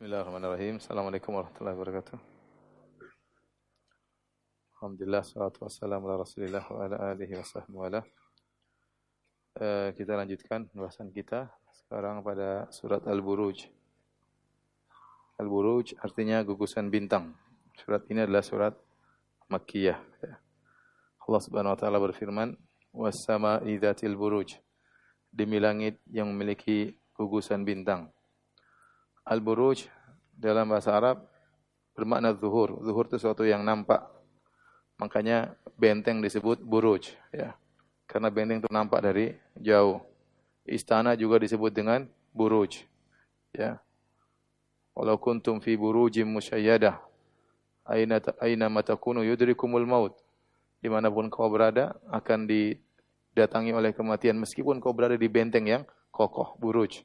Bismillahirrahmanirrahim. Assalamualaikum warahmatullahi wabarakatuh. Alhamdulillah, salatu wassalamu ala rasulillah wa ala alihi wa sahbihi wa e, Kita lanjutkan pembahasan kita sekarang pada surat Al-Buruj. Al-Buruj artinya gugusan bintang. Surat ini adalah surat Makkiyah. Ya. Allah Subhanahu wa taala berfirman, "Was-sama'i dzatil buruj." Demi langit yang memiliki gugusan bintang. Al-Buruj dalam bahasa Arab bermakna zuhur. Zuhur itu sesuatu yang nampak. Makanya benteng disebut buruj. Ya. Karena benteng itu nampak dari jauh. Istana juga disebut dengan buruj. Ya. Walau kuntum fi burujim musyayyadah. Aina, aina matakunu yudrikumul maut. Dimanapun kau berada akan didatangi oleh kematian. Meskipun kau berada di benteng yang kokoh, buruj.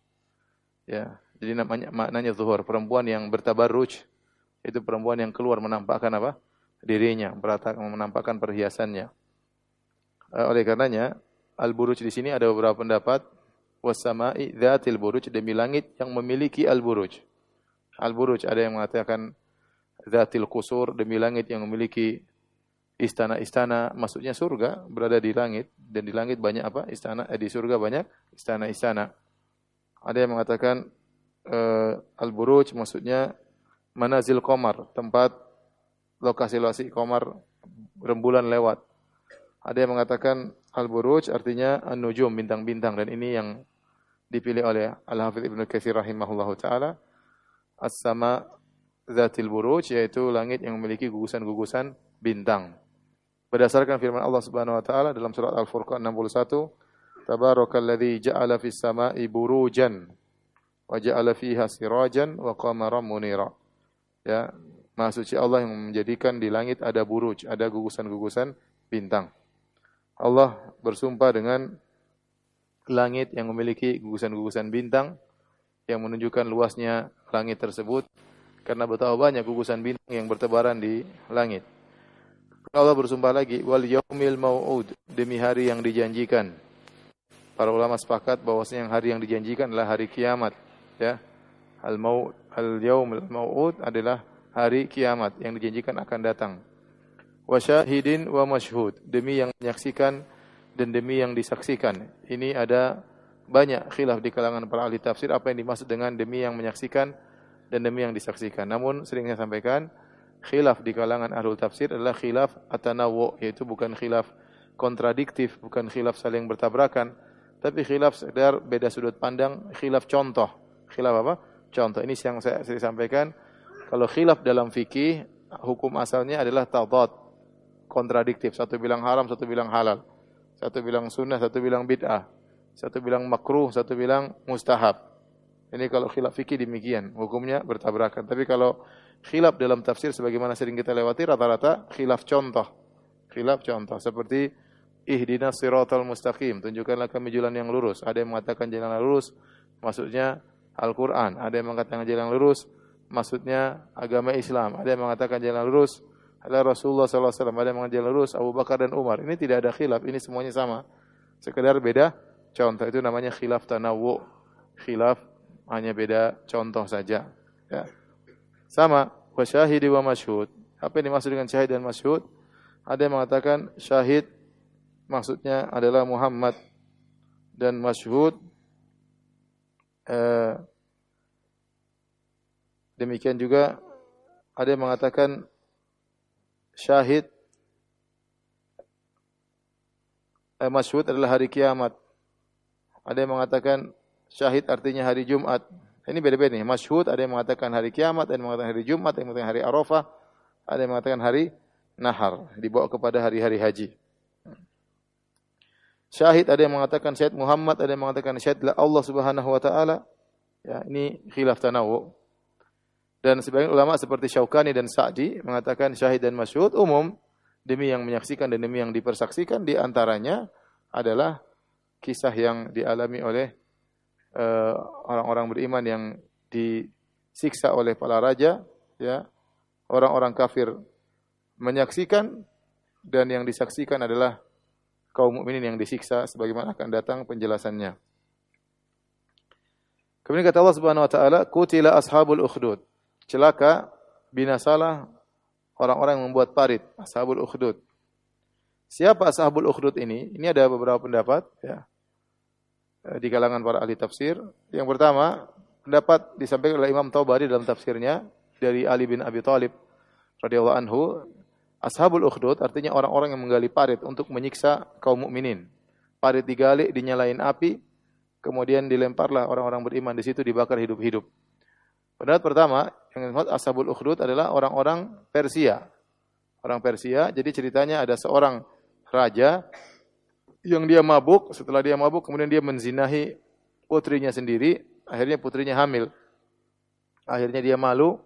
Ya. Jadi namanya maknanya zuhur, perempuan yang bertabarruj itu perempuan yang keluar menampakkan apa? dirinya, menampakkan perhiasannya. Eh, oleh karenanya, al-buruj di sini ada beberapa pendapat wasama'i dzatil buruj demi langit yang memiliki al-buruj. Al-buruj ada yang mengatakan dzatil kusur demi langit yang memiliki istana-istana, maksudnya surga berada di langit dan di langit banyak apa? istana eh, di surga banyak istana-istana. Ada yang mengatakan uh, al-buruj maksudnya manazil qamar, tempat lokasi-lokasi qamar rembulan lewat. Ada yang mengatakan al-buruj artinya an-nujum, bintang-bintang dan ini yang dipilih oleh Al-Hafidz Ibnu Katsir rahimahullahu taala as-sama zatil buruj yaitu langit yang memiliki gugusan-gugusan bintang. Berdasarkan firman Allah Subhanahu wa taala dalam surat Al-Furqan 61, tabarakalladzi ja'ala fis sama'i burujan wa ja'ala fiha sirajan wa qamaran munira. Ya, Maha suci Allah yang menjadikan di langit ada buruj, ada gugusan-gugusan bintang. Allah bersumpah dengan langit yang memiliki gugusan-gugusan bintang yang menunjukkan luasnya langit tersebut karena betapa banyak gugusan bintang yang bertebaran di langit. Allah bersumpah lagi wal yaumil mau'ud demi hari yang dijanjikan. Para ulama sepakat bahwasanya yang hari yang dijanjikan adalah hari kiamat ya al mau al yaum al mauud adalah hari kiamat yang dijanjikan akan datang wa syahidin wa masyhud demi yang menyaksikan dan demi yang disaksikan ini ada banyak khilaf di kalangan para ahli tafsir apa yang dimaksud dengan demi yang menyaksikan dan demi yang disaksikan namun sering saya sampaikan khilaf di kalangan ahli tafsir adalah khilaf atanawu yaitu bukan khilaf kontradiktif bukan khilaf saling bertabrakan tapi khilaf sekedar beda sudut pandang khilaf contoh khilaf apa? Contoh ini yang saya, saya sampaikan. Kalau khilaf dalam fikih, hukum asalnya adalah tadad. Kontradiktif. Satu bilang haram, satu bilang halal. Satu bilang sunnah, satu bilang bid'ah. Satu bilang makruh, satu bilang mustahab. Ini kalau khilaf fikih demikian, hukumnya bertabrakan. Tapi kalau khilaf dalam tafsir sebagaimana sering kita lewati rata-rata khilaf contoh. Khilaf contoh seperti ihdinas siratal mustaqim, tunjukkanlah kami jalan yang lurus. Ada yang mengatakan jalan yang lurus maksudnya Al-Quran. Ada yang mengatakan jalan lurus, maksudnya agama Islam. Ada yang mengatakan jalan lurus, adalah Rasulullah SAW. Ada yang mengatakan jalan lurus, Abu Bakar dan Umar. Ini tidak ada khilaf, ini semuanya sama. Sekedar beda contoh. Itu namanya khilaf tanawu. Khilaf hanya beda contoh saja. Ya. Sama, wa syahidi wa masyhud. Apa yang dimaksud dengan syahid dan masyhud? Ada yang mengatakan syahid maksudnya adalah Muhammad dan masyhud Eh, demikian juga ada yang mengatakan syahid eh, masyhud adalah hari kiamat. Ada yang mengatakan syahid artinya hari Jumat. Ini beda-beda nih. Masyhud ada yang mengatakan hari kiamat, ada yang mengatakan hari Jumat, ada yang mengatakan hari Arafah, ada yang mengatakan hari Nahar dibawa kepada hari-hari haji. -hari syahid ada yang mengatakan syahid Muhammad ada yang mengatakan syahid Allah Subhanahu wa taala ya ini khilaf tanawu dan sebagian ulama seperti Syaukani dan Sa'di mengatakan syahid dan masyhud umum demi yang menyaksikan dan demi yang dipersaksikan di antaranya adalah kisah yang dialami oleh eh, orang-orang uh, beriman yang disiksa oleh para raja ya orang-orang kafir menyaksikan dan yang disaksikan adalah kaum mukminin yang disiksa sebagaimana akan datang penjelasannya. Kemudian kata Allah Subhanahu wa taala, "Kutila ashabul ukhdud." Celaka binasalah orang-orang yang membuat parit, ashabul ukhdud. Siapa ashabul ukhdud ini? Ini ada beberapa pendapat ya. Eh, di kalangan para ahli tafsir, yang pertama, pendapat disampaikan oleh Imam Tabari dalam tafsirnya dari Ali bin Abi Thalib radhiyallahu anhu Ashabul ukhdud artinya orang-orang yang menggali parit untuk menyiksa kaum mukminin. Parit digali, dinyalain api, kemudian dilemparlah orang-orang beriman di situ dibakar hidup-hidup. Pendapat pertama yang disebut Ashabul Ukhdud adalah orang-orang Persia. Orang Persia, jadi ceritanya ada seorang raja yang dia mabuk, setelah dia mabuk kemudian dia menzinahi putrinya sendiri, akhirnya putrinya hamil. Akhirnya dia malu,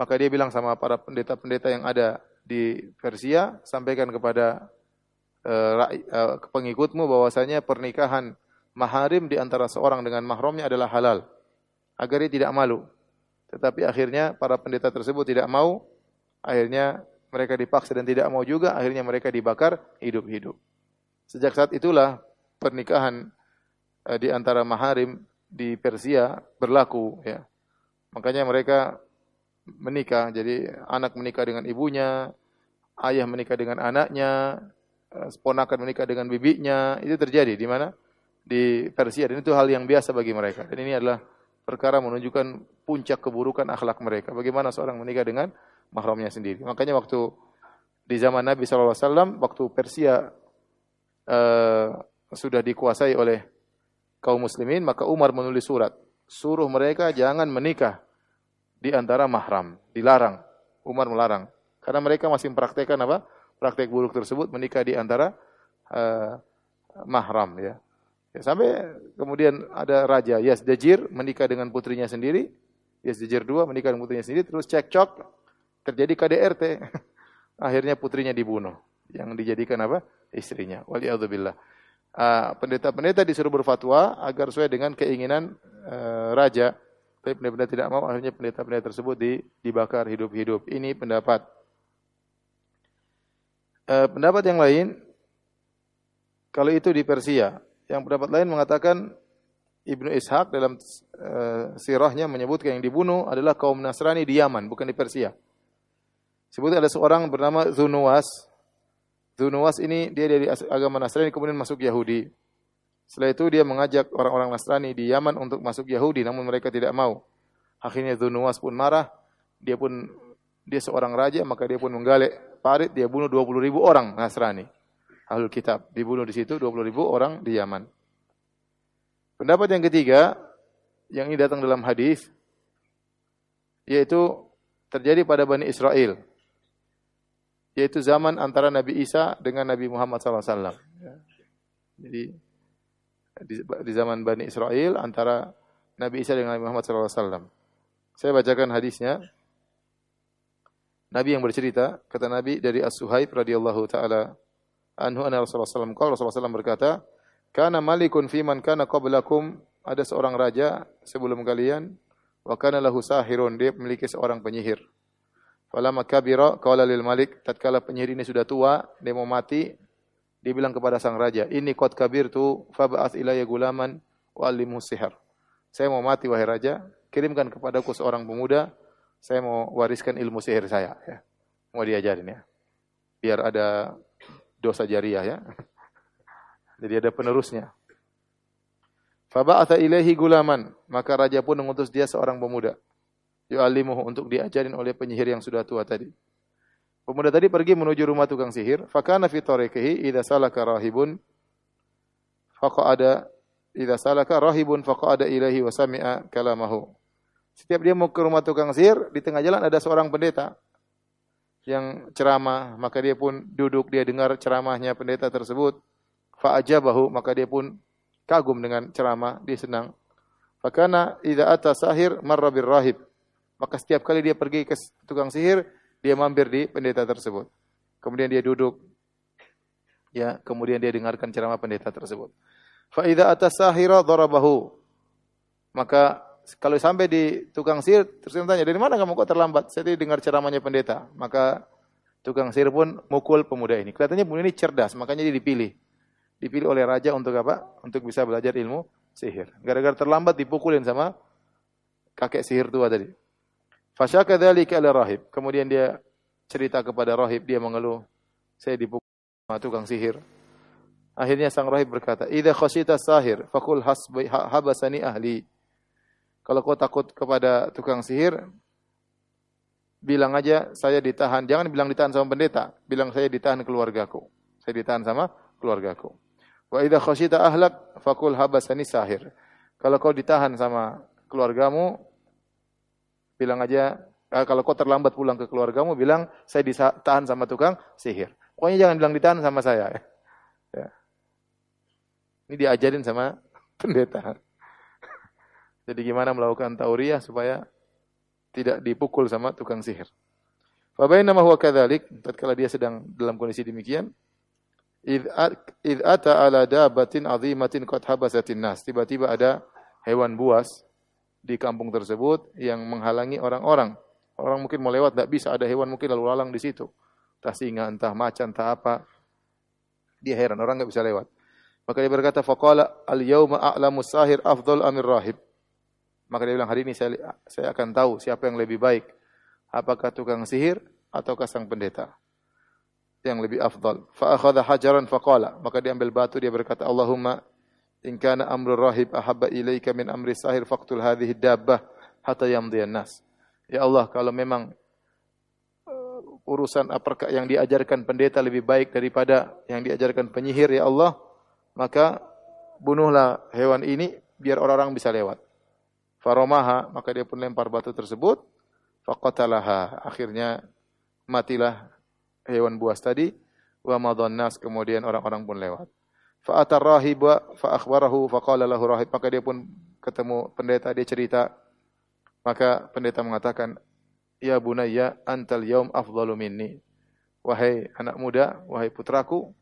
maka dia bilang sama para pendeta-pendeta yang ada di Persia sampaikan kepada uh, uh, pengikutmu bahwasanya pernikahan maharim di antara seorang dengan mahramnya adalah halal agar dia tidak malu. Tetapi akhirnya para pendeta tersebut tidak mau, akhirnya mereka dipaksa dan tidak mau juga, akhirnya mereka dibakar hidup-hidup. Sejak saat itulah pernikahan uh, di antara maharim di Persia berlaku ya. Makanya mereka menikah. Jadi anak menikah dengan ibunya, ayah menikah dengan anaknya, eh, ponakan menikah dengan bibinya. Itu terjadi di mana? Di Persia dan itu hal yang biasa bagi mereka. Dan ini adalah perkara menunjukkan puncak keburukan akhlak mereka. Bagaimana seorang menikah dengan mahramnya sendiri. Makanya waktu di zaman Nabi SAW, waktu Persia eh, sudah dikuasai oleh kaum muslimin, maka Umar menulis surat. Suruh mereka jangan menikah di antara mahram, dilarang. Umar melarang karena mereka masih mempraktekkan apa? praktek buruk tersebut menikah di antara uh, mahram ya. ya. Sampai kemudian ada raja Yazdajir menikah dengan putrinya sendiri, Yazdajir dua menikah dengan putrinya sendiri terus cekcok terjadi KDRT. Akhirnya putrinya dibunuh yang dijadikan apa? istrinya. Waliyadzubillah. Uh, ah, pendeta-pendeta disuruh berfatwa agar sesuai dengan keinginan uh, raja tapi pendeta tidak mau, akhirnya pendeta-pendeta tersebut dibakar hidup-hidup. Ini pendapat. E, pendapat yang lain, kalau itu di Persia. Yang pendapat lain mengatakan, Ibnu Ishaq dalam e, sirahnya menyebutkan yang dibunuh adalah kaum Nasrani di Yaman, bukan di Persia. Sebut ada seorang bernama Zunuwas. Zunuwas ini dia dari agama Nasrani kemudian masuk Yahudi. Setelah itu dia mengajak orang-orang Nasrani di Yaman untuk masuk Yahudi, namun mereka tidak mau. Akhirnya Dzunuwas pun marah, dia pun dia seorang raja, maka dia pun menggalik parit, dia bunuh 20 ribu orang Nasrani. Ahlul Kitab dibunuh di situ 20 ribu orang di Yaman. Pendapat yang ketiga, yang ini datang dalam hadis, yaitu terjadi pada Bani Israel. Yaitu zaman antara Nabi Isa dengan Nabi Muhammad SAW. Jadi di, di zaman Bani Israel antara Nabi Isa dengan Nabi Muhammad sallallahu alaihi wasallam. Saya bacakan hadisnya. Nabi yang bercerita, kata Nabi dari As-Suhaib radhiyallahu taala anhu anna Rasulullah sallallahu alaihi wasallam Rasulullah berkata, "Kana malikun fi man kana qablakum" ada seorang raja sebelum kalian wa kana lahu sahirun dia memiliki seorang penyihir falamma kabira qala lil malik tatkala penyihir ini sudah tua dia mau mati Dia bilang kepada sang raja, ini kot kabir tu fabaat ilaya gulaman wali sihar. Saya mau mati wahai raja, kirimkan kepadaku seorang pemuda, saya mau wariskan ilmu sihir saya. Ya. Mau diajarin ya. Biar ada dosa jariah ya. Jadi ada penerusnya. Faba'atha ilaihi gulaman. Maka raja pun mengutus dia seorang pemuda. alimuh untuk diajarin oleh penyihir yang sudah tua tadi. Pemuda tadi pergi menuju rumah tukang sihir. Fakana fi tariqihi idza salaka rahibun faqa'ada idza salaka rahibun faqa'ada ilaihi wa sami'a kalamahu. Setiap dia mau ke rumah tukang sihir, di tengah jalan ada seorang pendeta yang ceramah, maka dia pun duduk, dia dengar ceramahnya pendeta tersebut. Fa'ajabahu, maka dia pun kagum dengan ceramah, dia senang. Fakana idza ata sahir marra bir rahib. Maka setiap kali dia pergi ke tukang sihir, Dia mampir di pendeta tersebut. Kemudian dia duduk. Ya, kemudian dia dengarkan ceramah pendeta tersebut. Fa idza atasahira darabahu. Maka kalau sampai di tukang sihir, terus dia tanya, dari mana kamu kok terlambat? Saya tadi dengar ceramahnya pendeta. Maka tukang sihir pun mukul pemuda ini. Kelihatannya pemuda ini cerdas, makanya dia dipilih. Dipilih oleh raja untuk apa? Untuk bisa belajar ilmu sihir. Gara-gara terlambat dipukulin sama kakek sihir tua tadi. Fasyaka dhalika ala rahib. Kemudian dia cerita kepada rahib, dia mengeluh. Saya dipukul sama tukang sihir. Akhirnya sang rahib berkata, Ida khasita sahir, fakul hasbi, ha habasani ahli. Kalau kau takut kepada tukang sihir, bilang aja saya ditahan. Jangan bilang ditahan sama pendeta. Bilang saya ditahan keluargaku. Saya ditahan sama keluargaku. Wa idha khasita ahlak, fakul habasani sahir. Kalau kau ditahan sama keluargamu, bilang aja eh, kalau kau terlambat pulang ke keluargamu bilang saya ditahan sama tukang sihir. Pokoknya jangan bilang ditahan sama saya. Ya. Ini diajarin sama pendeta. Jadi gimana melakukan tauriah supaya tidak dipukul sama tukang sihir. Fabainama huwa kadzalik, kalau dia sedang dalam kondisi demikian, id ata ala dabatin azimatin qad habasatin nas. Tiba-tiba ada hewan buas di kampung tersebut yang menghalangi orang-orang. Orang mungkin mau lewat, tidak bisa. Ada hewan mungkin lalu lalang di situ. Entah singa, entah macan, entah apa. Dia heran, orang nggak bisa lewat. Maka dia berkata, Faqala al-yawma a'lamu sahir afdol amir rahib. Maka dia bilang, hari ini saya, saya akan tahu siapa yang lebih baik. Apakah tukang sihir ataukah sang pendeta? Yang lebih afdal. Fa'akhadha hajaran faqala. Maka dia ambil batu, dia berkata, Allahumma In kana amru rahib ahabba ilaika min amri sahir faqtul hadhihi dabbah hatta yamdi nas Ya Allah kalau memang uh, urusan apakah yang diajarkan pendeta lebih baik daripada yang diajarkan penyihir ya Allah maka bunuhlah hewan ini biar orang-orang bisa lewat Faromaha maka dia pun lempar batu tersebut faqatalaha akhirnya matilah hewan buas tadi wa madannas kemudian orang-orang pun lewat Fa'atar rahiba fa'akhbarahu faqala lahu rahib. Maka dia pun ketemu pendeta, dia cerita. Maka pendeta mengatakan, Ya bunayya antal yaum afdalu minni. Wahai anak muda, wahai putraku,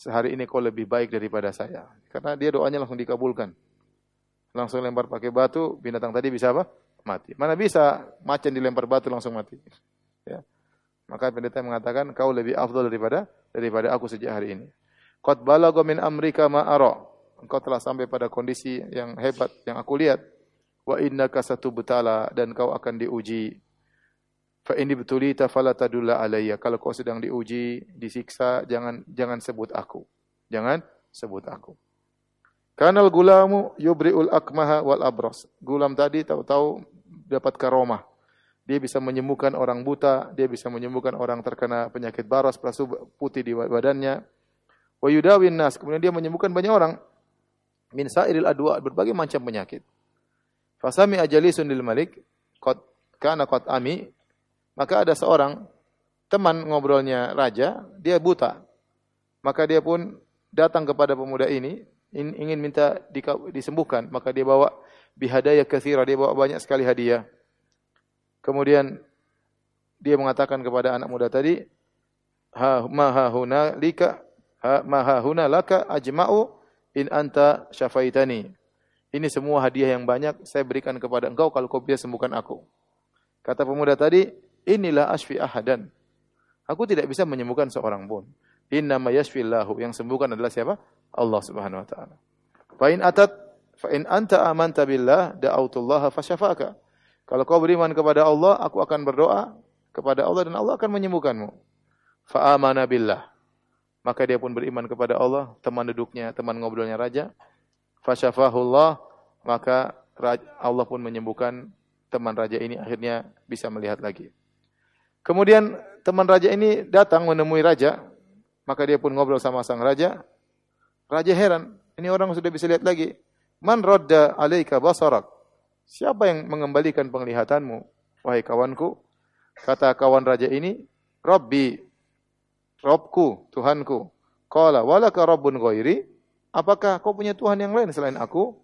sehari ini kau lebih baik daripada saya. Karena dia doanya langsung dikabulkan. Langsung lempar pakai batu, binatang tadi bisa apa? Mati. Mana bisa macan dilempar batu langsung mati. Ya. Maka pendeta mengatakan, kau lebih afdal daripada daripada aku sejak hari ini. Qad balagha min amrika ma ara. Engkau telah sampai pada kondisi yang hebat yang aku lihat. Wa innaka satubtala dan kau akan diuji. Fa ini betuli tafala tadulla alayya. Kalau kau sedang diuji, disiksa, jangan jangan sebut aku. Jangan sebut aku. Kanal gulamu yubriul akmaha wal abros. Gulam tadi tahu-tahu dapat karoma. Dia bisa menyembuhkan orang buta, dia bisa menyembuhkan orang terkena penyakit baras, putih di badannya wa yudawin nas kemudian dia menyembuhkan banyak orang min sairil adwa berbagai macam penyakit fasami ajalisun lil malik qad kana qad ami maka ada seorang teman ngobrolnya raja dia buta maka dia pun datang kepada pemuda ini ingin minta disembuhkan maka dia bawa bihadaya kathira dia bawa banyak sekali hadiah kemudian dia mengatakan kepada anak muda tadi ha ma ha huna lika Ha, maha huna laka ajma'u in anta syafaitani. Ini semua hadiah yang banyak saya berikan kepada engkau kalau kau bisa sembuhkan aku. Kata pemuda tadi, inilah asfi ahadan. Aku tidak bisa menyembuhkan seorang pun. Inna ma yashfi Allahu yang sembuhkan adalah siapa? Allah Subhanahu wa taala. Fa in atat fa in anta amanta billah da'awtu Allah fasyafaka. Kalau kau beriman kepada Allah, aku akan berdoa kepada Allah dan Allah akan menyembuhkanmu. Fa amana billah maka dia pun beriman kepada Allah teman duduknya teman ngobrolnya raja fasyafahullah maka Allah pun menyembuhkan teman raja ini akhirnya bisa melihat lagi kemudian teman raja ini datang menemui raja maka dia pun ngobrol sama sang raja raja heran ini orang sudah bisa lihat lagi man radda alaika basarak siapa yang mengembalikan penglihatanmu wahai kawanku kata kawan raja ini rabbi Robku, Tuhanku. Kala, walaka Robun ghairi? Apakah kau punya Tuhan yang lain selain aku?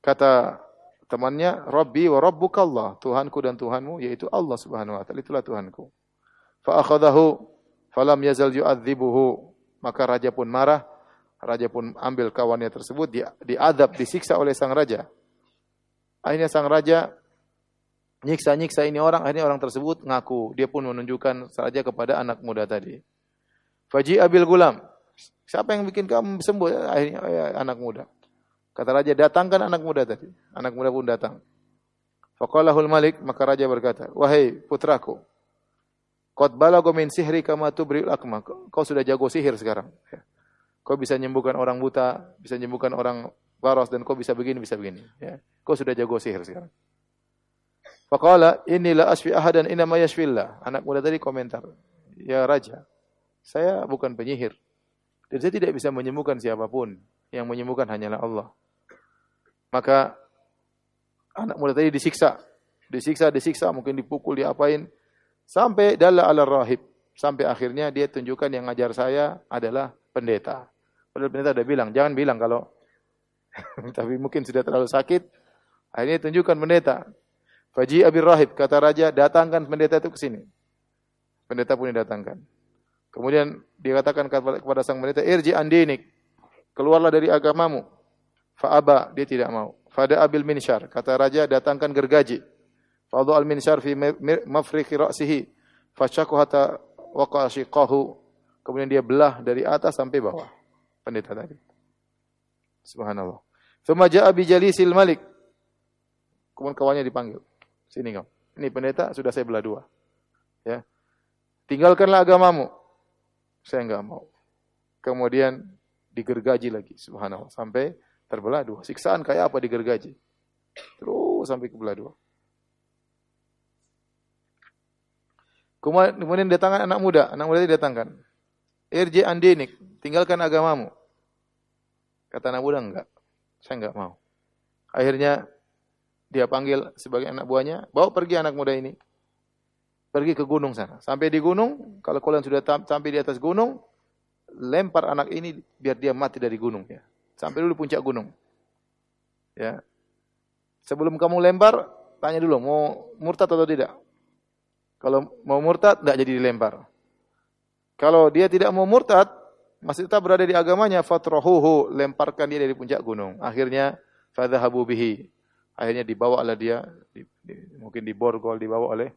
Kata temannya, Rabbi wa Allah. Tuhanku dan Tuhanmu yaitu Allah Subhanahu wa taala. Itulah Tuhanku. Fa falam yazal yu'adzibuhu. Maka raja pun marah, raja pun ambil kawannya tersebut di, diadab, disiksa oleh sang raja. Akhirnya sang raja nyiksa-nyiksa ini orang, akhirnya orang tersebut ngaku. Dia pun menunjukkan saja kepada anak muda tadi. Faji abil gulam. Siapa yang bikin kamu sembuh? Ya, akhirnya oh ya, anak muda. Kata raja, datangkan anak muda tadi. Anak muda pun datang. Faqalahul malik, maka raja berkata, wahai putraku, Qad balagu min sihri kama tubri'ul akma. Kau sudah jago sihir sekarang. Ya. Kau bisa menyembuhkan orang buta, bisa menyembuhkan orang waras dan kau bisa begini, bisa begini. Ya. Kau sudah jago sihir sekarang. Faqala inilah asfi ahadan inna yashfillah. Anak muda tadi komentar. Ya Raja, saya bukan penyihir. Dan saya tidak bisa menyembuhkan siapapun. Yang menyembuhkan hanyalah Allah. Maka anak muda tadi disiksa. Disiksa, disiksa, mungkin dipukul, diapain. Sampai dalla ala rahib. Sampai akhirnya dia tunjukkan yang ngajar saya adalah pendeta. Padahal pendeta ada bilang, jangan bilang kalau. Tapi mungkin sudah terlalu sakit. Akhirnya tunjukkan pendeta. Faji Abir Rahib, kata raja, datangkan pendeta itu ke sini. Pendeta pun didatangkan. Kemudian dikatakan kepada sang wanita, "Irji andinik." Keluarlah dari agamamu. Fa'aba, dia tidak mau. Fada abil minshar, kata raja datangkan gergaji. Fadu al minshar fi mafriki ra'sihi. Fasyaku hata wakashi kahu. Kemudian dia belah dari atas sampai bawah. Pendeta tadi. Subhanallah. Thumma ja'a bi malik. Kemudian kawannya dipanggil. Sini kau. Ini pendeta sudah saya belah dua. Ya. Tinggalkanlah agamamu. Saya nggak mau. Kemudian digergaji lagi, subhanallah. Sampai terbelah dua. Siksaan kayak apa digergaji? Terus sampai ke belah dua. Kemudian datangkan anak muda. Anak muda itu datangkan. Irji andinik. Tinggalkan agamamu. Kata anak muda, enggak. Saya enggak mau. Akhirnya dia panggil sebagai anak buahnya. Bawa pergi anak muda ini. Pergi ke gunung sana. Sampai di gunung, kalau kalian sudah sampai di atas gunung, lempar anak ini biar dia mati dari gunung ya. Sampai dulu puncak gunung. Ya. Sebelum kamu lempar, tanya dulu mau murtad atau tidak. Kalau mau murtad tidak jadi dilempar. Kalau dia tidak mau murtad, masih tetap berada di agamanya, fatrohuhu lemparkan dia dari puncak gunung. Akhirnya fadhahabu bihi. Akhirnya dibawa oleh dia, di, di, mungkin diborgol, dibawa oleh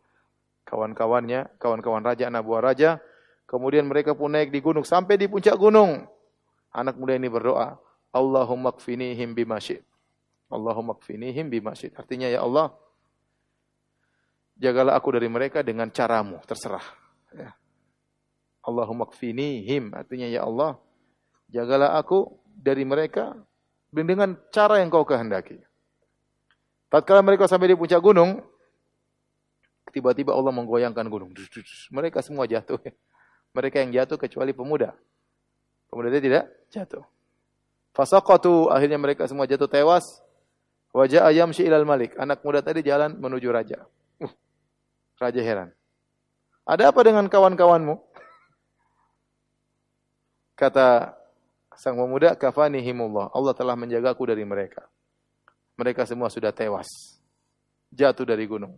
kawan-kawannya, kawan-kawan raja, anak buah raja. Kemudian mereka pun naik di gunung sampai di puncak gunung. Anak muda ini berdoa, Allahumma kfinihim masjid. Allahumma kfinihim bimasyid. Artinya ya Allah, jagalah aku dari mereka dengan caramu, terserah. Ya. Allahumma kfinihim. Artinya ya Allah, jagalah aku dari mereka dengan cara yang kau kehendaki. Tatkala mereka sampai di puncak gunung, tiba-tiba Allah menggoyangkan gunung. Mereka semua jatuh. Mereka yang jatuh kecuali pemuda. Pemuda itu tidak jatuh. Fasaqatu akhirnya mereka semua jatuh tewas. Wajah ayam ilal malik. Anak muda tadi jalan menuju raja. Uh, raja heran. Ada apa dengan kawan-kawanmu? Kata sang pemuda, kafani himullah. Allah telah menjagaku dari mereka. Mereka semua sudah tewas. Jatuh dari gunung.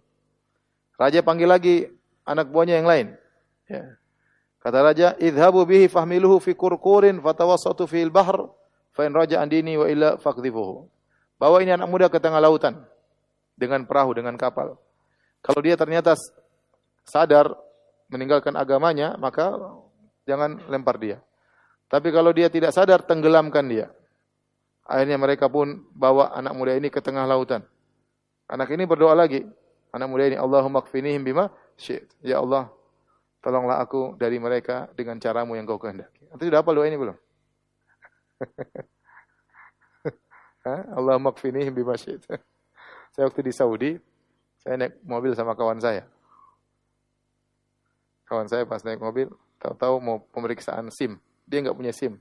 Raja panggil lagi anak buahnya yang lain. Ya. Kata raja, "Idhabu bihi fahmiluhu fi kurkurin fatawassatu fil bahr fa in raja andini wa illa faqdhifuhu." Bawa ini anak muda ke tengah lautan dengan perahu, dengan kapal. Kalau dia ternyata sadar meninggalkan agamanya, maka jangan lempar dia. Tapi kalau dia tidak sadar, tenggelamkan dia. Akhirnya mereka pun bawa anak muda ini ke tengah lautan. Anak ini berdoa lagi, Anak muda ini Allahumma kfinihim bima Ya Allah, tolonglah aku dari mereka dengan caramu yang kau kehendaki. Atau sudah apa doa ini belum? Allahumma kfinihim bima Saya waktu di Saudi, saya naik mobil sama kawan saya. Kawan saya pas naik mobil, tahu-tahu mau pemeriksaan SIM. Dia nggak punya SIM.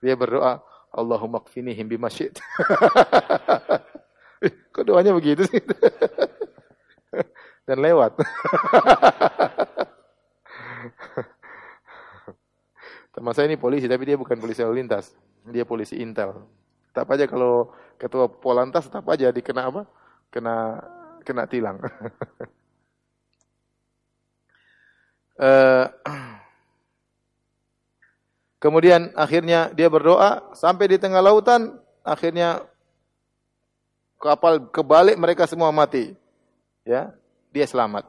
Dia berdoa, Allahumma kfinihim bima Kok doanya begitu sih? Dan lewat. Teman saya ini polisi, tapi dia bukan polisi lalu lintas. Dia polisi intel. Tetap aja kalau ketua polantas, tetap aja dikena apa? Kena kena tilang. Eh, kemudian akhirnya dia berdoa sampai di tengah lautan. Akhirnya kapal kebalik mereka semua mati. Ya, dia selamat.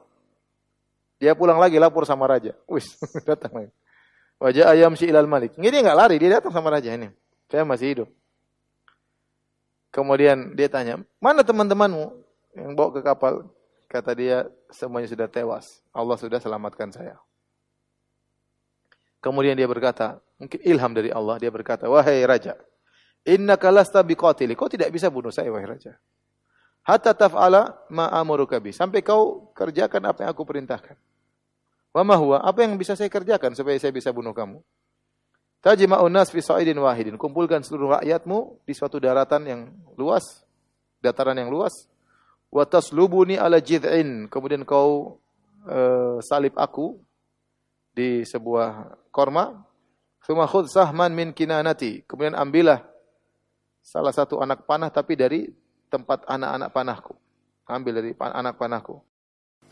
Dia pulang lagi lapor sama raja. Wis, datang lagi. Wajah ayam si ilal malik. Ini dia nggak lari, dia datang sama raja ini. Saya masih hidup. Kemudian dia tanya, mana teman-temanmu yang bawa ke kapal? Kata dia, semuanya sudah tewas. Allah sudah selamatkan saya. Kemudian dia berkata, mungkin ilham dari Allah, dia berkata, wahai raja, Inna kalasta biqatili. Kau tidak bisa bunuh saya wahai raja. Hatta taf'ala ma'amurukabi. Sampai kau kerjakan apa yang aku perintahkan. Wa ma huwa? Apa yang bisa saya kerjakan supaya saya bisa bunuh kamu? Tajma'un nas fi sa'idin wahidin. Kumpulkan seluruh rakyatmu di suatu daratan yang luas, dataran yang luas. Wa taslubuni ala jid'in. Kemudian kau e, salib aku di sebuah korma. Suma khud sahman min kinanati. Kemudian ambillah salah satu anak panah tapi dari tempat anak-anak panahku. Ambil dari anak panahku.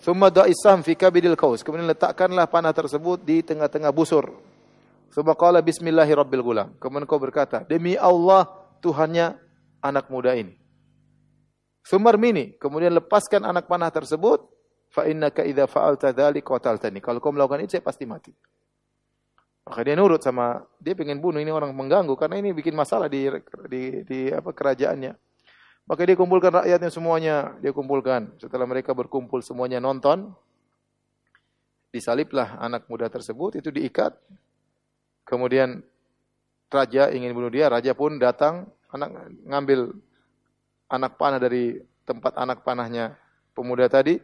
Thumma da'isam fi kabidil kaus. Kemudian letakkanlah panah tersebut di tengah-tengah busur. Thumma qala bismillahi rabbil gulam. Kemudian kau berkata, demi Allah Tuhannya anak muda ini. Thumma mini. Kemudian lepaskan anak panah tersebut. Fa innaka idza fa'alta dzalik qataltani. Kalau kau melakukan itu saya pasti mati. Maka dia nurut sama dia pengen bunuh ini orang mengganggu karena ini bikin masalah di di, di apa kerajaannya. Maka dia kumpulkan rakyatnya semuanya, dia kumpulkan. Setelah mereka berkumpul semuanya nonton, disaliblah anak muda tersebut itu diikat. Kemudian raja ingin bunuh dia, raja pun datang anak ngambil anak panah dari tempat anak panahnya pemuda tadi.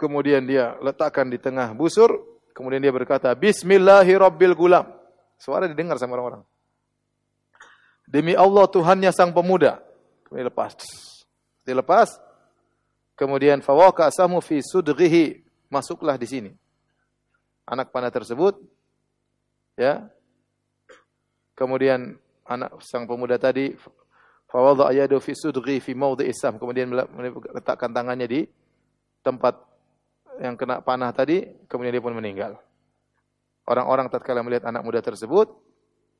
Kemudian dia letakkan di tengah busur, Kemudian dia berkata, Bismillahirrabbilgulam. Suara didengar sama orang-orang. Demi Allah Tuhannya sang pemuda. Kemudian lepas. Dilepas. Kemudian fawaka asamu fi sudghihi. Masuklah di sini. Anak panah tersebut. Ya. Kemudian anak sang pemuda tadi fawadha ayadu fi sudghi fi mawdhi isam. Kemudian meletakkan tangannya di tempat yang kena panah tadi, kemudian dia pun meninggal. Orang-orang tatkala melihat anak muda tersebut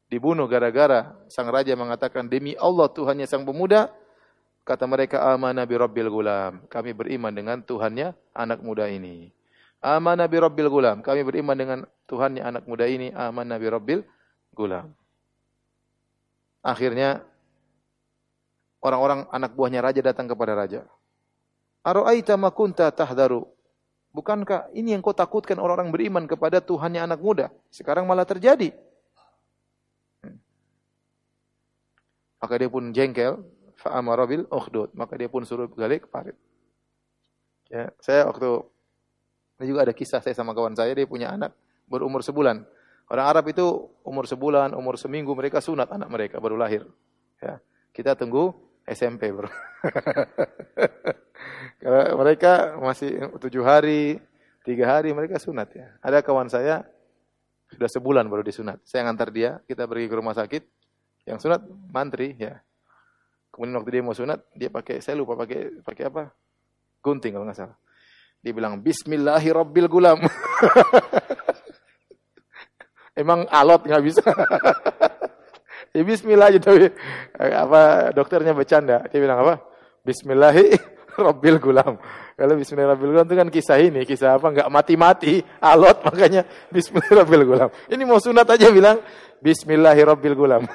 dibunuh gara-gara sang raja mengatakan demi Allah Tuhannya sang pemuda, kata mereka amana bi rabbil gulam. Kami beriman dengan Tuhannya anak muda ini. Amana bi rabbil gulam. Kami beriman dengan Tuhannya anak muda ini. Amana bi rabbil gulam. Akhirnya orang-orang anak buahnya raja datang kepada raja. Aro'aita makunta tahdaru. Bukankah ini yang kau takutkan orang-orang beriman kepada Tuhannya anak muda? Sekarang malah terjadi. Hmm. Maka dia pun jengkel, fa'amarabil bil ukhdud. Maka dia pun suruh gali ke parit. Ya, saya waktu ini juga ada kisah saya sama kawan saya, dia punya anak berumur sebulan. Orang Arab itu umur sebulan, umur seminggu mereka sunat anak mereka baru lahir. Ya. Kita tunggu SMP bro. Kalau mereka masih tujuh hari, tiga hari mereka sunat ya. Ada kawan saya sudah sebulan baru disunat. Saya ngantar dia, kita pergi ke rumah sakit. Yang sunat mantri ya. Kemudian waktu dia mau sunat, dia pakai saya lupa pakai pakai apa? Gunting kalau nggak salah. Dia bilang Bismillahirrahmanirrahim. Emang alot nggak bisa. Ya bismillah aja tapi eh, apa dokternya bercanda. Dia bilang apa? Bismillahi Rabbil Gulam. Kalau Bismillah Rabbil Gulam itu kan kisah ini, kisah apa? Enggak mati-mati, alot makanya Bismillah Rabbil Gulam. Ini mau sunat aja bilang Bismillahi Rabbil Gulam.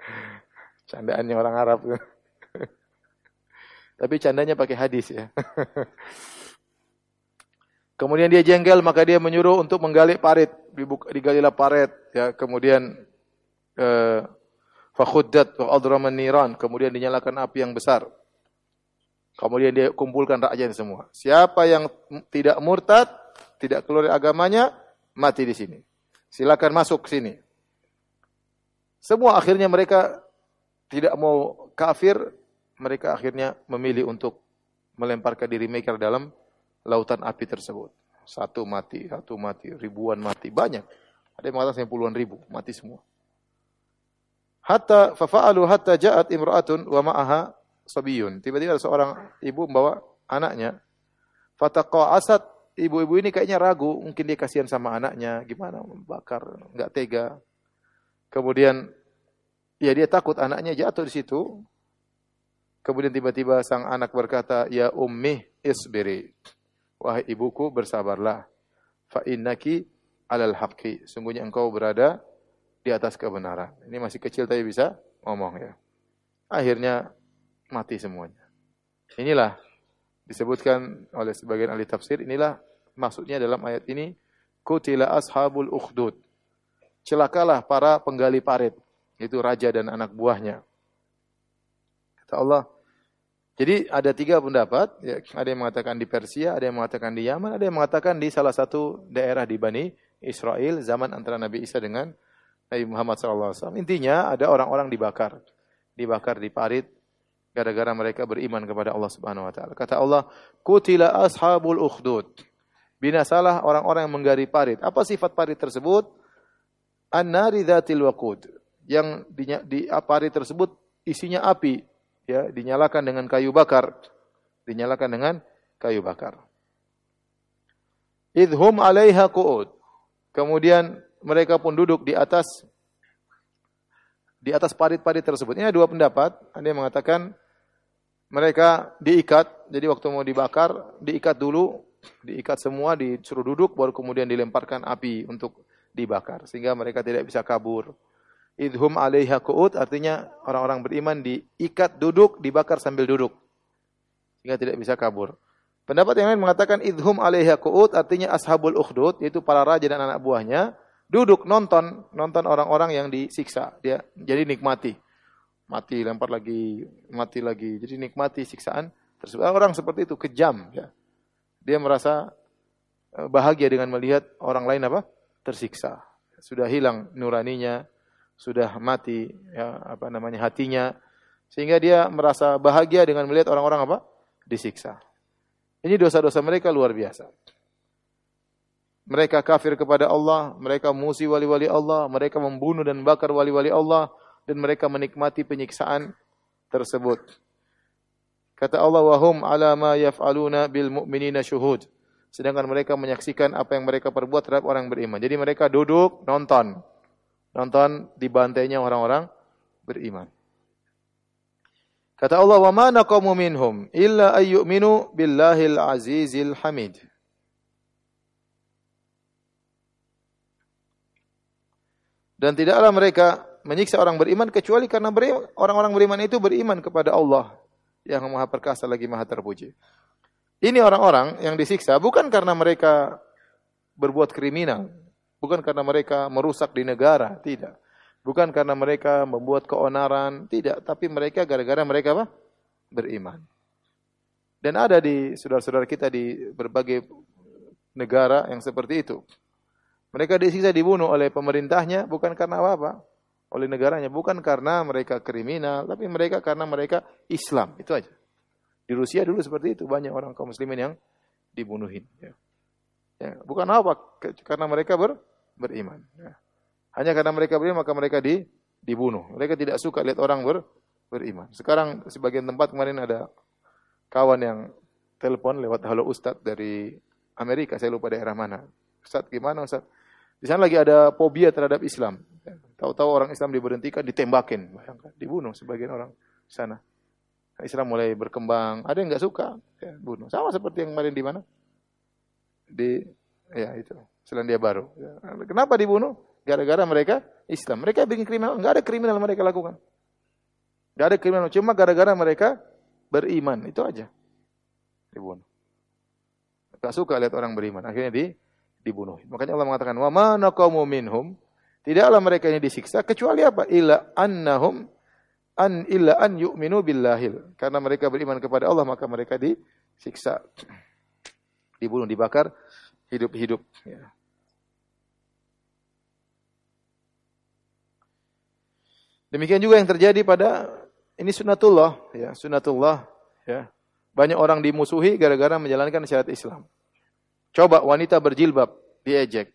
Candaannya orang Arab. Tapi candanya pakai hadis ya. Kemudian dia jengkel, maka dia menyuruh untuk menggali parit, digalilah parit. Ya, kemudian Eh, fakhuddat wa adrama niran, kemudian dinyalakan api yang besar. Kemudian dia kumpulkan rakyat semua. Siapa yang tidak murtad, tidak keluar agamanya, mati di sini. Silakan masuk ke sini. Semua akhirnya mereka tidak mau kafir, mereka akhirnya memilih untuk melemparkan diri mereka dalam lautan api tersebut. Satu mati, satu mati, ribuan mati, banyak. Ada yang mengatakan puluhan ribu, mati semua. Hatta fafa'alu hatta ja'at imra'atun wa ma'aha sabiyun. Tiba-tiba ada seorang ibu membawa anaknya. Fataqa asad ibu-ibu ini kayaknya ragu. Mungkin dia kasihan sama anaknya. Gimana membakar, enggak tega. Kemudian, ya dia takut anaknya jatuh di situ. Kemudian tiba-tiba sang anak berkata, Ya ummi isbiri. Wahai ibuku bersabarlah. Fa'innaki alal haqqi. Sungguhnya engkau berada di di atas kebenaran. Ini masih kecil tapi bisa ngomong ya. Akhirnya mati semuanya. Inilah disebutkan oleh sebagian ahli tafsir, inilah maksudnya dalam ayat ini kutila ashabul ukhdud. Celakalah para penggali parit, itu raja dan anak buahnya. Kata Allah, jadi ada tiga pendapat, ya, ada yang mengatakan di Persia, ada yang mengatakan di Yaman, ada yang mengatakan di salah satu daerah di Bani Israel zaman antara Nabi Isa dengan Nabi Muhammad SAW. Intinya ada orang-orang dibakar, dibakar di parit gara-gara mereka beriman kepada Allah Subhanahu wa taala. Kata Allah, "Kutila ashabul ukhdud." Binasalah orang-orang yang menggari parit. Apa sifat parit tersebut? An-nari dhatil wakud Yang di, di parit tersebut isinya api, ya, dinyalakan dengan kayu bakar. Dinyalakan dengan kayu bakar. Idhum 'alaiha kuud Kemudian mereka pun duduk di atas di atas parit-parit tersebut. Ini ada dua pendapat. Ada yang mengatakan mereka diikat, jadi waktu mau dibakar diikat dulu, diikat semua, disuruh duduk, baru kemudian dilemparkan api untuk dibakar sehingga mereka tidak bisa kabur. Idhum alaiha ku'ud artinya orang-orang beriman diikat duduk, dibakar sambil duduk sehingga tidak bisa kabur. Pendapat yang lain mengatakan idhum alaiha ku'ud artinya ashabul ukhdud yaitu para raja dan anak buahnya duduk nonton nonton orang-orang yang disiksa dia jadi nikmati mati lempar lagi mati lagi jadi nikmati siksaan tersebut ah, orang seperti itu kejam ya dia merasa eh, bahagia dengan melihat orang lain apa tersiksa sudah hilang nuraninya sudah mati ya apa namanya hatinya sehingga dia merasa bahagia dengan melihat orang-orang apa disiksa ini dosa-dosa mereka luar biasa mereka kafir kepada Allah, mereka musi wali-wali Allah, mereka membunuh dan bakar wali-wali Allah dan mereka menikmati penyiksaan tersebut. Kata Allah wahum ala ma yaf'aluna bil mu'minina syuhud. Sedangkan mereka menyaksikan apa yang mereka perbuat terhadap orang beriman. Jadi mereka duduk nonton. Nonton di bantainya orang-orang beriman. Kata Allah, "Wa ma naqamu minhum illa ayyuminu billahil azizil hamid." Dan tidaklah mereka menyiksa orang beriman kecuali karena orang-orang beriman itu beriman kepada Allah yang Maha Perkasa lagi Maha Terpuji. Ini orang-orang yang disiksa bukan karena mereka berbuat kriminal, bukan karena mereka merusak di negara, tidak. Bukan karena mereka membuat keonaran, tidak, tapi mereka gara-gara mereka apa? beriman. Dan ada di saudara-saudara kita di berbagai negara yang seperti itu. Mereka disiksa dibunuh oleh pemerintahnya bukan karena apa-apa, oleh negaranya, bukan karena mereka kriminal, tapi mereka karena mereka Islam, itu aja. Di Rusia dulu seperti itu, banyak orang kaum muslimin yang dibunuhin. Ya. Ya, bukan apa, karena mereka ber, beriman. Ya. Hanya karena mereka beriman, maka mereka di, dibunuh. Mereka tidak suka lihat orang ber, beriman. Sekarang sebagian tempat kemarin ada kawan yang telepon lewat halo Ustadz dari Amerika, saya lupa daerah mana. Ustadz gimana Ustadz? Di sana lagi ada fobia terhadap Islam. Tahu-tahu orang Islam diberhentikan, ditembakin, bayangkan, dibunuh sebagian orang di sana. Nah, Islam mulai berkembang. Ada yang nggak suka, ya, bunuh. Sama seperti yang kemarin di mana? Di ya itu Selandia Baru. Ya. Kenapa dibunuh? Gara-gara mereka Islam. Mereka bikin kriminal. Nggak ada kriminal mereka lakukan. Nggak ada kriminal. Cuma gara-gara mereka beriman. Itu aja. Dibunuh. Gak suka lihat orang beriman. Akhirnya di dibunuh. Makanya Allah mengatakan, "Wa mana naqamu minhum" Tidaklah mereka ini disiksa kecuali apa? Illa annahum an illa an yu'minu billahil. Karena mereka beriman kepada Allah maka mereka disiksa. Dibunuh, dibakar hidup-hidup ya. Demikian juga yang terjadi pada ini sunatullah ya, sunatullah ya. Banyak orang dimusuhi gara-gara menjalankan syariat Islam. Coba wanita berjilbab diejek.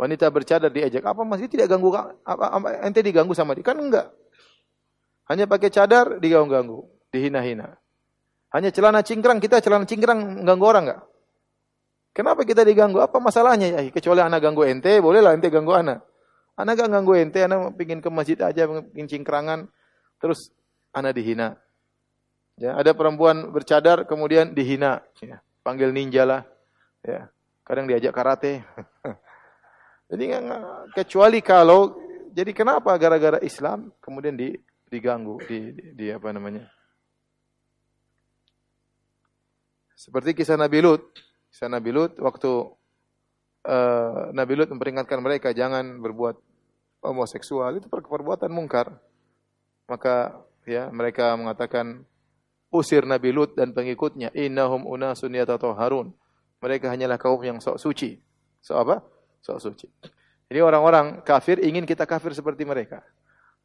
Wanita bercadar diejek. Apa masih tidak ganggu apa, apa ente diganggu sama dia? Kan enggak. Hanya pakai cadar diganggu-ganggu, dihina-hina. Hanya celana cingkrang kita celana cingkrang ganggu orang enggak? Kenapa kita diganggu? Apa masalahnya? Ya, kecuali anak ganggu ente, bolehlah ente ganggu anak. Anak gak ganggu ente, anak pingin ke masjid aja, pingin cingkrangan, terus anak dihina. Ya, ada perempuan bercadar kemudian dihina, ya, panggil ninja lah. Ya, kadang diajak karate. jadi kecuali kalau jadi kenapa gara-gara Islam kemudian di, diganggu di, di, di apa namanya? Seperti kisah Nabi Lut. Kisah Nabi Lut waktu uh, Nabi Lut memperingatkan mereka jangan berbuat homoseksual itu perbuatan mungkar. Maka ya mereka mengatakan usir Nabi Lut dan pengikutnya innahum unasun yatatoharun. mereka hanyalah kaum yang sok suci. Sok apa? Sok suci. Jadi orang-orang kafir ingin kita kafir seperti mereka.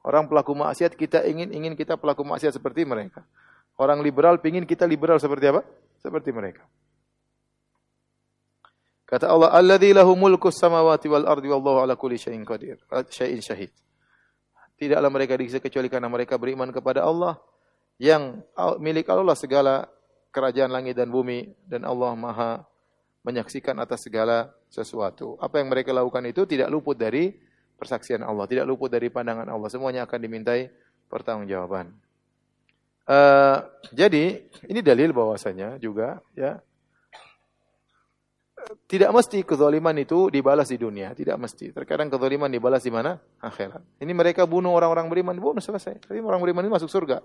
Orang pelaku maksiat kita ingin ingin kita pelaku maksiat seperti mereka. Orang liberal ingin kita liberal seperti apa? Seperti mereka. Kata Allah, "Alladzi lahu mulku samawati wal ardi wallahu ala kulli syai'in qadir." Syai'in syahid. Tidaklah mereka diksa kecuali karena mereka beriman kepada Allah yang milik Allah segala kerajaan langit dan bumi dan Allah Maha menyaksikan atas segala sesuatu. Apa yang mereka lakukan itu tidak luput dari persaksian Allah, tidak luput dari pandangan Allah. Semuanya akan dimintai pertanggungjawaban. Uh, jadi ini dalil bahwasanya juga ya tidak mesti kezaliman itu dibalas di dunia, tidak mesti. Terkadang kezaliman dibalas di mana? Akhirat. Ini mereka bunuh orang-orang beriman, bunuh selesai. Tapi orang beriman ini masuk surga.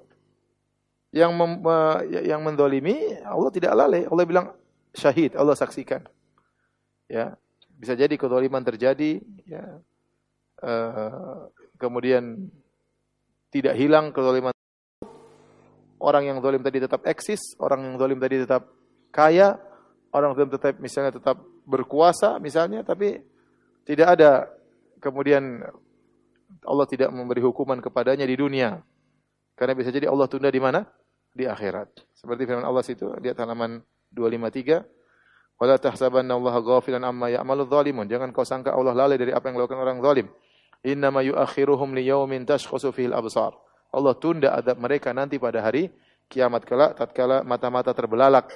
Yang mem, uh, yang mendolimi Allah tidak lalai. Allah bilang syahid, Allah saksikan. Ya, bisa jadi kedzaliman terjadi, ya. Uh, kemudian tidak hilang kedzaliman. orang yang zalim tadi tetap eksis, orang yang zalim tadi tetap kaya, orang yang tetap misalnya tetap berkuasa misalnya tapi tidak ada kemudian Allah tidak memberi hukuman kepadanya di dunia. Karena bisa jadi Allah tunda di mana? Di akhirat. Seperti firman Allah situ di tanaman 253 wala tahsabanna Allah ghafilan amma ya'malu dhalimun jangan kau sangka Allah lalai dari apa yang dilakukan orang zalim inna ma yu'akhiruhum li yaumin tashkhasu fihi al-absar Allah tunda adab mereka nanti pada hari kiamat kelak tatkala mata-mata terbelalak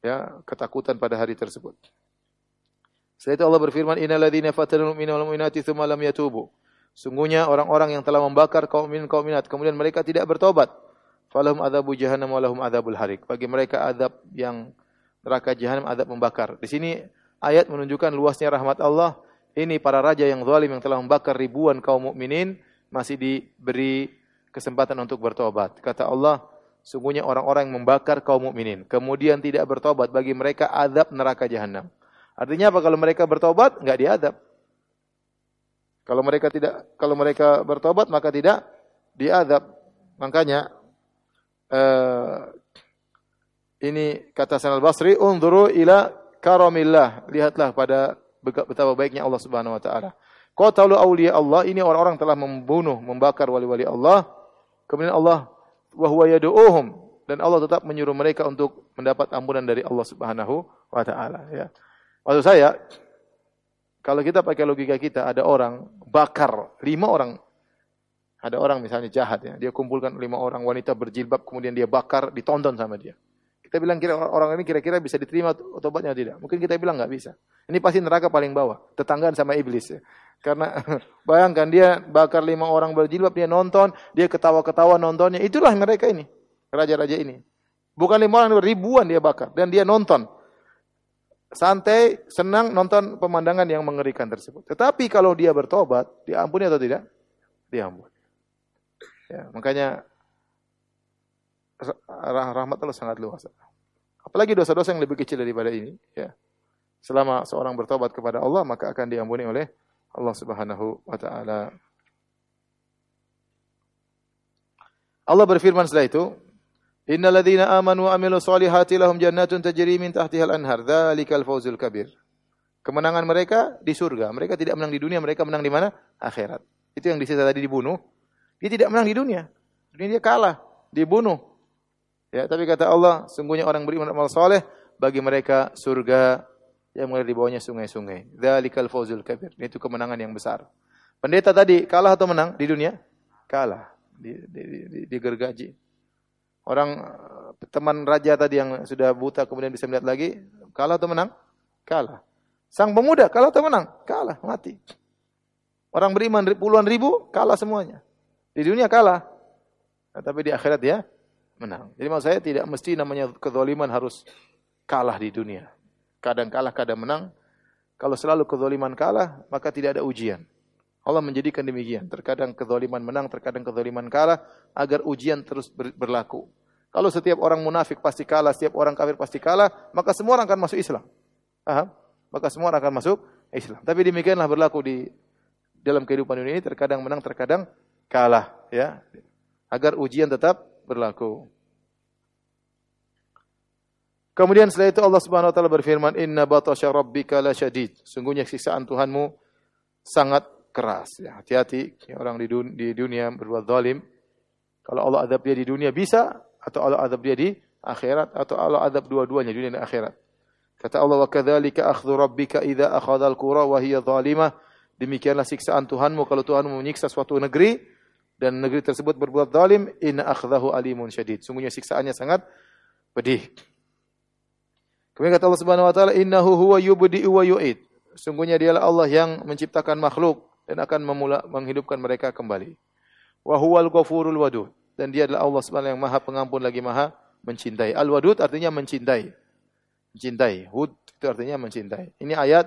ya ketakutan pada hari tersebut Setelah itu Allah berfirman innal ladzina fatanul mu'minina wal mu'minati tsumma lam yatubu Sungguhnya orang-orang yang telah membakar kaum min kaum minat kemudian mereka tidak bertobat Falahum adzabu jahannam walahum adzabul harik. Bagi mereka azab yang neraka jahanam azab membakar. Di sini ayat menunjukkan luasnya rahmat Allah. Ini para raja yang zalim yang telah membakar ribuan kaum mukminin masih diberi kesempatan untuk bertobat. Kata Allah, sungguhnya orang-orang yang membakar kaum mukminin kemudian tidak bertobat bagi mereka azab neraka jahanam. Artinya apa kalau mereka bertobat enggak diadab. Kalau mereka tidak kalau mereka bertobat maka tidak diadab. Makanya uh, ini kata Sanal Basri, unzuru ila karamillah. Lihatlah pada betapa baiknya Allah Subhanahu wa taala. Qatalu awliya Allah, ini orang-orang telah membunuh, membakar wali-wali Allah. Kemudian Allah wa huwa yad'uhum dan Allah tetap menyuruh mereka untuk mendapat ampunan dari Allah Subhanahu wa taala ya. Maksud saya kalau kita pakai logika kita ada orang bakar lima orang Ada orang misalnya jahat ya, dia kumpulkan lima orang wanita berjilbab kemudian dia bakar, ditonton sama dia. Kita bilang kira orang ini kira-kira bisa diterima tobatnya atau tidak? Mungkin kita bilang nggak bisa. Ini pasti neraka paling bawah, tetanggaan sama iblis ya. Karena bayangkan dia bakar lima orang berjilbab, dia nonton, dia ketawa-ketawa nontonnya. Itulah mereka ini, raja-raja ini. Bukan lima orang, ribuan dia bakar dan dia nonton. Santai, senang nonton pemandangan yang mengerikan tersebut. Tetapi kalau dia bertobat, diampuni atau tidak? Diampuni. Ya, makanya rah rahmat Allah sangat luas. Apalagi dosa-dosa yang lebih kecil daripada ini, ya. Selama seorang bertobat kepada Allah, maka akan diampuni oleh Allah Subhanahu wa taala. Allah berfirman setelah itu, "Innal ladzina amanu wa 'amilu shalihati lahum jannatun tajri min tahtiha al-anhar, dzalikal fawzul kabir." Kemenangan mereka di surga. Mereka tidak menang di dunia, mereka menang di mana? Akhirat. Itu yang disisa tadi dibunuh, Dia tidak menang di dunia. Dunia dia kalah, dibunuh. Ya, tapi kata Allah, sungguhnya orang beriman amal soleh bagi mereka surga yang mengalir di bawahnya sungai-sungai. Dzalikal fauzul kabir. Itu kemenangan yang besar. Pendeta tadi kalah atau menang di dunia? Kalah. Di, di, di, digergaji. Orang eh, teman raja tadi yang sudah buta kemudian bisa melihat lagi, kalah atau menang? Kalah. Sang pemuda kalah atau menang? Kalah, mati. Orang beriman puluhan ribu kalah semuanya. Di dunia kalah, nah, tapi di akhirat ya menang. Jadi maksud saya tidak mesti namanya kezaliman harus kalah di dunia. Kadang kalah, kadang menang. Kalau selalu kezaliman kalah, maka tidak ada ujian. Allah menjadikan demikian. Terkadang kezaliman menang, terkadang kezaliman kalah, agar ujian terus berlaku. Kalau setiap orang munafik pasti kalah, setiap orang kafir pasti kalah, maka semua orang akan masuk Islam. Aha, Maka semua orang akan masuk Islam. Tapi demikianlah berlaku di dalam kehidupan dunia ini, terkadang menang, terkadang kalah ya agar ujian tetap berlaku. Kemudian setelah itu Allah Subhanahu wa taala berfirman inna batasya rabbika lasyadid. Sungguhnya siksaan Tuhanmu sangat keras. Ya, hati-hati ya, orang di dunia, di dunia berbuat zalim. Kalau Allah azab dia di dunia bisa atau Allah azab dia di akhirat atau Allah azab dua-duanya dunia dan akhirat. Kata Allah wa kadzalika akhdhu rabbika idza akhadha al-qura wa hiya zalimah. Demikianlah siksaan Tuhanmu kalau Tuhanmu menyiksa suatu negeri dan negeri tersebut berbuat zalim in akhdahu alimun syadid. Sungguhnya siksaannya sangat pedih. Kemudian kata Allah Subhanahu wa taala innahu huwa yubdi wa yu'id. Sungguhnya dialah Allah yang menciptakan makhluk dan akan memula menghidupkan mereka kembali. Wa huwal ghafurul wadud. Dan dia adalah Allah Subhanahu yang Maha Pengampun lagi Maha Mencintai. Al wadud artinya mencintai. Mencintai. Hud itu artinya mencintai. Ini ayat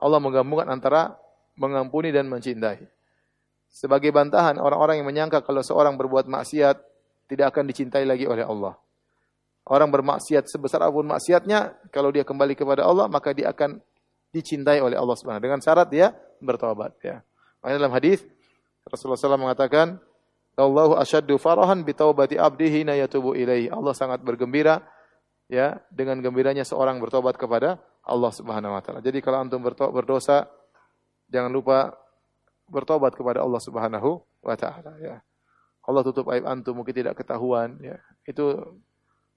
Allah menggabungkan antara mengampuni dan mencintai. Sebagai bantahan orang-orang yang menyangka kalau seorang berbuat maksiat tidak akan dicintai lagi oleh Allah. Orang bermaksiat sebesar apapun maksiatnya, kalau dia kembali kepada Allah maka dia akan dicintai oleh Allah Subhanahu dengan syarat dia ya, bertobat ya. Makanya dalam hadis Rasulullah SAW mengatakan, "Allahu asyaddu farahan bi taubati abdihi na yatubu ilaihi." Allah sangat bergembira ya dengan gembiranya seorang bertobat kepada Allah Subhanahu wa taala. Jadi kalau antum berdosa jangan lupa bertobat kepada Allah Subhanahu wa taala ya. Allah tutup aib antum mungkin tidak ketahuan ya. Itu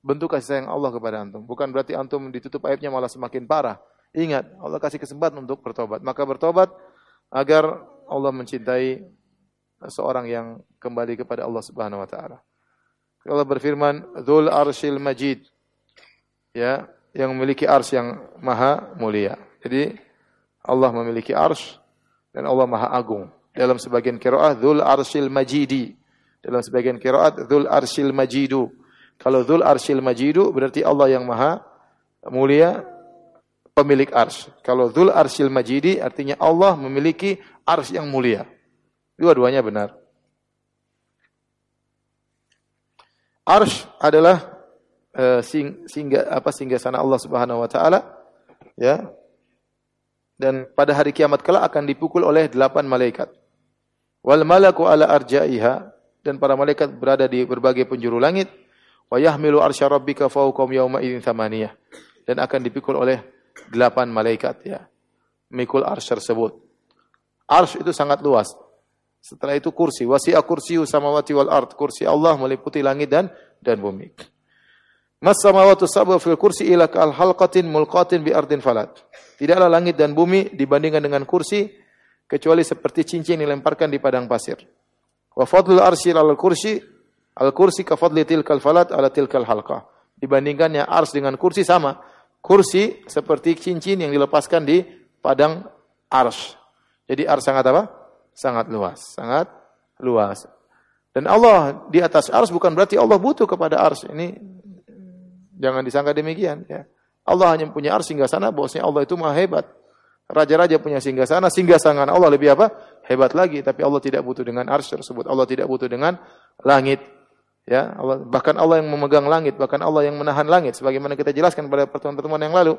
bentuk kasih sayang Allah kepada antum. Bukan berarti antum ditutup aibnya malah semakin parah. Ingat, Allah kasih kesempatan untuk bertobat. Maka bertobat agar Allah mencintai seorang yang kembali kepada Allah Subhanahu wa taala. Allah berfirman, "Dzul arsyil majid." Ya, yang memiliki arsy yang maha mulia. Jadi Allah memiliki arsy dan Allah Maha Agung. Dalam sebagian kiraat Dzul Arsyil Majidi. Dalam sebagian kiraat Dzul Arsyil Majidu. Kalau Dzul Arsyil Majidu berarti Allah yang Maha Mulia pemilik ars. Kalau Dzul Arsyil Majidi artinya Allah memiliki ars yang mulia. Dua-duanya benar. Arsh adalah uh, sing, singga apa sana Allah Subhanahu wa taala ya dan pada hari kiamat kelak akan dipukul oleh delapan malaikat. Wal malaku ala arja'iha dan para malaikat berada di berbagai penjuru langit. Wa yahmilu arsya rabbika fawqam yawma idzin thamaniyah dan akan dipikul oleh delapan malaikat ya. Mikul arsy tersebut. Arsy itu sangat luas. Setelah itu kursi, wasi'a kursiyu samawati wal ard. Kursi Allah meliputi langit dan dan bumi. Mas samawati sab'a fil kursi ila kal halqatin mulqatin bi ardin falat. Tidaklah langit dan bumi dibandingkan dengan kursi kecuali seperti cincin yang dilemparkan di padang pasir. Wa fadlul arsy al kursi al kursi ka fadli tilkal falat ala tilkal halqah. Dibandingkannya ars dengan kursi sama. Kursi seperti cincin yang dilepaskan di padang ars. Jadi ars sangat apa? Sangat luas, sangat luas. Dan Allah di atas ars bukan berarti Allah butuh kepada ars. Ini Jangan disangka demikian. Ya. Allah hanya punya ars singgah sana, bahwasanya Allah itu maha hebat. Raja-raja punya singgah sana, singgah sangan Allah lebih apa? Hebat lagi. Tapi Allah tidak butuh dengan ars tersebut. Allah tidak butuh dengan langit. Ya, Allah, bahkan Allah yang memegang langit, bahkan Allah yang menahan langit. Sebagaimana kita jelaskan pada pertemuan-pertemuan yang lalu.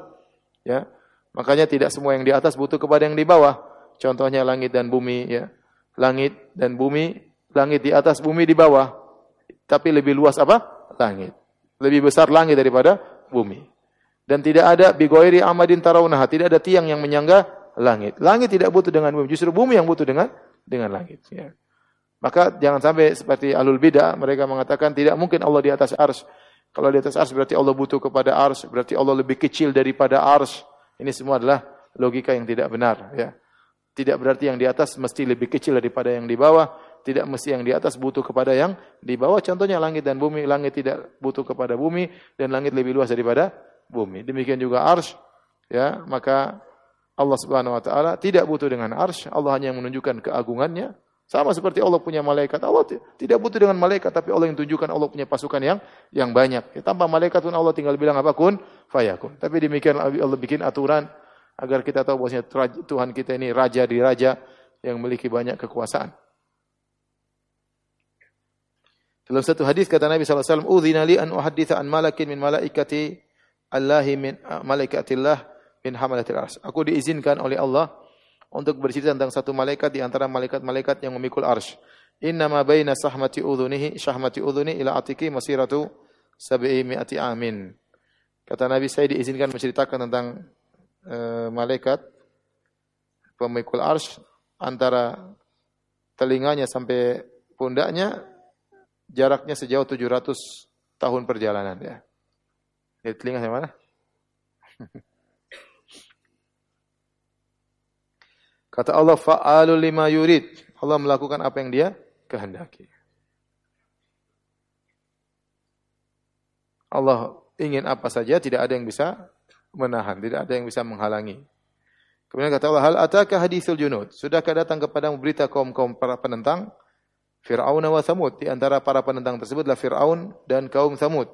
Ya, makanya tidak semua yang di atas butuh kepada yang di bawah. Contohnya langit dan bumi. Ya, langit dan bumi, langit di atas, bumi di bawah. Tapi lebih luas apa? Langit. Lebih besar langit daripada bumi. Dan tidak ada bigoiri amadin tarawunaha. Tidak ada tiang yang menyangga langit. Langit tidak butuh dengan bumi. Justru bumi yang butuh dengan dengan langit. Ya. Maka jangan sampai seperti alul bidah mereka mengatakan tidak mungkin Allah di atas ars. Kalau di atas ars berarti Allah butuh kepada ars, berarti Allah lebih kecil daripada ars. Ini semua adalah logika yang tidak benar. Ya. Tidak berarti yang di atas mesti lebih kecil daripada yang di bawah tidak mesti yang di atas butuh kepada yang di bawah. Contohnya langit dan bumi, langit tidak butuh kepada bumi dan langit lebih luas daripada bumi. Demikian juga arsh, ya, maka Allah Subhanahu wa taala tidak butuh dengan arsh. Allah hanya yang menunjukkan keagungannya. Sama seperti Allah punya malaikat, Allah tidak butuh dengan malaikat, tapi Allah yang tunjukkan Allah punya pasukan yang yang banyak. Ya, tanpa malaikat pun Allah tinggal bilang apa kun fayakun. Tapi demikian Allah bikin aturan agar kita tahu bahwasanya Tuhan kita ini raja di raja yang memiliki banyak kekuasaan. Dalam satu hadis kata Nabi SAW, Udhina li an uhaditha an malakin min malaikati Allahi min eh, malaikatillah min hamalatil ars. Aku diizinkan oleh Allah untuk bercerita tentang satu malaikat di antara malaikat-malaikat yang memikul arsh. Inna ma baina sahmati udhunihi sahmati udhuni ila atiki masiratu sabi'i mi'ati amin. Kata Nabi saya diizinkan menceritakan tentang e, malaikat pemikul arsh antara telinganya sampai pundaknya jaraknya sejauh 700 tahun perjalanan ya. Lihat telinga yang mana? Kata Allah fa'alu lima yurid. Allah melakukan apa yang dia kehendaki. Allah ingin apa saja, tidak ada yang bisa menahan, tidak ada yang bisa menghalangi. Kemudian kata Allah, hal ataka hadisul junud? Sudahkah datang kepadamu berita kaum-kaum para penentang? Fir'aun wa Thamud. Di antara para penentang tersebut adalah Fir'aun dan kaum Thamud.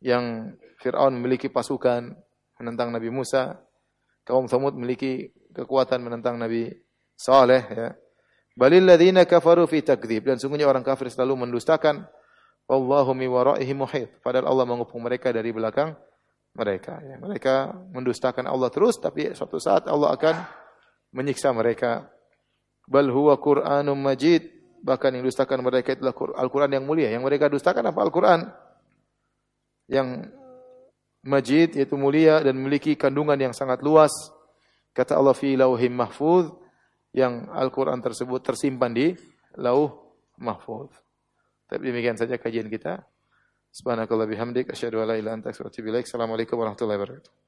Yang Fir'aun memiliki pasukan menentang Nabi Musa. Kaum Thamud memiliki kekuatan menentang Nabi Saleh. Ya. Balil ladhina kafaru fi takdib. Dan sungguhnya orang kafir selalu mendustakan. Wallahu mi waraihi muhit. Padahal Allah mengupung mereka dari belakang mereka. Ya. Mereka mendustakan Allah terus. Tapi suatu saat Allah akan menyiksa mereka. Bal huwa Qur'anum majid bahkan yang dustakan mereka itulah Al-Quran yang mulia. Yang mereka dustakan apa Al-Quran? Yang majid, yaitu mulia dan memiliki kandungan yang sangat luas. Kata Allah, fi lauhim mahfuz, yang Al-Quran tersebut tersimpan di lauh mahfuz. Tapi demikian saja kajian kita. Subhanakallah bihamdik, asyadu ala ila antak, surati bilaik. Assalamualaikum warahmatullahi wabarakatuh.